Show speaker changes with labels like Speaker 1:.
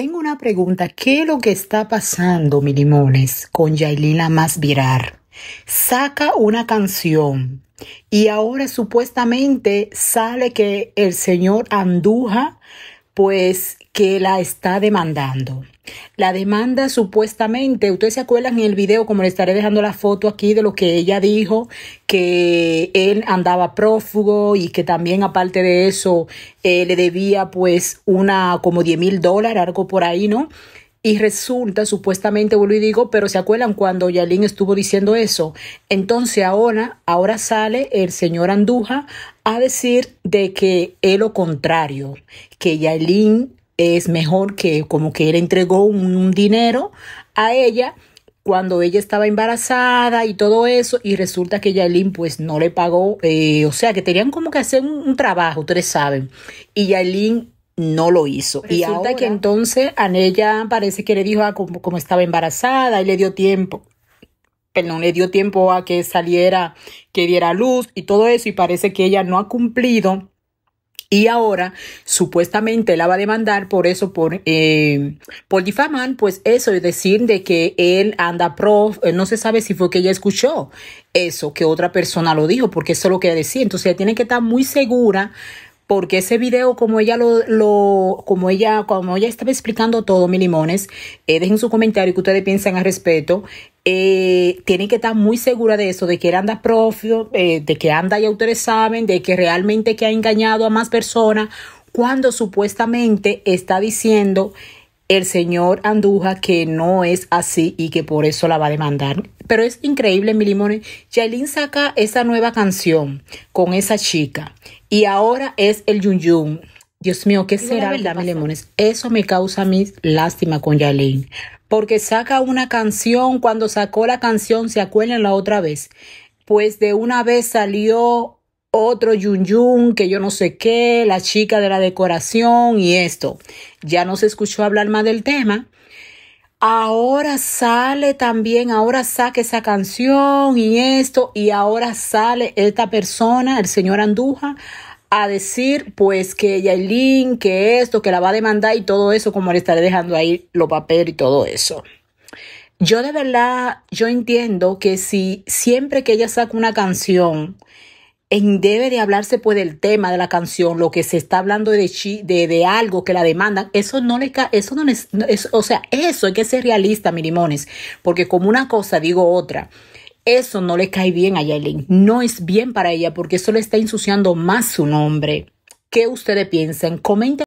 Speaker 1: Tengo una pregunta. ¿Qué es lo que está pasando, mi limones, con Yailina Más Virar? Saca una canción y ahora supuestamente sale que el señor Anduja pues que la está demandando. La demanda supuestamente, ustedes se acuerdan en el video, como le estaré dejando la foto aquí de lo que ella dijo, que él andaba prófugo y que también aparte de eso eh, le debía pues una como 10 mil dólares, algo por ahí, ¿no? Y resulta, supuestamente, vuelvo y digo, pero ¿se acuerdan cuando Yalín estuvo diciendo eso? Entonces ahora, ahora sale el señor Anduja a decir de que es lo contrario, que Yalín es mejor que como que él entregó un, dinero a ella cuando ella estaba embarazada y todo eso, y resulta que Yailin pues no le pagó, eh, o sea que tenían como que hacer un, trabajo, ustedes saben, y Yailin no lo hizo. y resulta que entonces a ella parece que le dijo ah, como, como, estaba embarazada y le dio tiempo, pero no le dio tiempo a que saliera, que diera luz y todo eso, y parece que ella no ha cumplido y ahora, supuestamente, la va a demandar por eso, por, eh, por difamar, pues eso, es decir, de que él anda pro, eh, no se sabe si fue que ella escuchó eso, que otra persona lo dijo, porque eso es lo que decía. Entonces, ella tiene que estar muy segura porque ese video, como ella lo, como ella, como ella estaba explicando todo, mi limones, eh, dejen su comentario que ustedes piensan al respecto eh, tienen que estar muy segura de eso, de que él anda profio, eh, de que anda, y autores saben, de que realmente que ha engañado a más personas, cuando supuestamente está diciendo el señor Anduja que no es así y que por eso la va a demandar. Pero es increíble, mi limones. Yailin saca esa nueva canción con esa chica y ahora es el Yun Dios mío, ¿qué será, verdad, mi limones? Eso me causa mis lástima con Yailin porque saca una canción, cuando sacó la canción, se acuerdan la otra vez, pues de una vez salió otro Yun Yun, que yo no sé qué, la chica de la decoración y esto. Ya no se escuchó hablar más del tema. Ahora sale también, ahora saca esa canción y esto, y ahora sale esta persona, el señor Anduja, a decir pues que link, que esto, que la va a demandar y todo eso, como le estaré dejando ahí los papeles y todo eso. Yo de verdad, yo entiendo que si siempre que ella saca una canción, en debe de hablarse pues del tema de la canción, lo que se está hablando de, de, de algo que la demandan, eso no le eso no, es, o sea, eso hay que ser realista, mi limones, porque como una cosa digo otra. Eso no le cae bien a Yaelin, no es bien para ella porque eso le está ensuciando más su nombre. ¿Qué ustedes piensan? Comenten.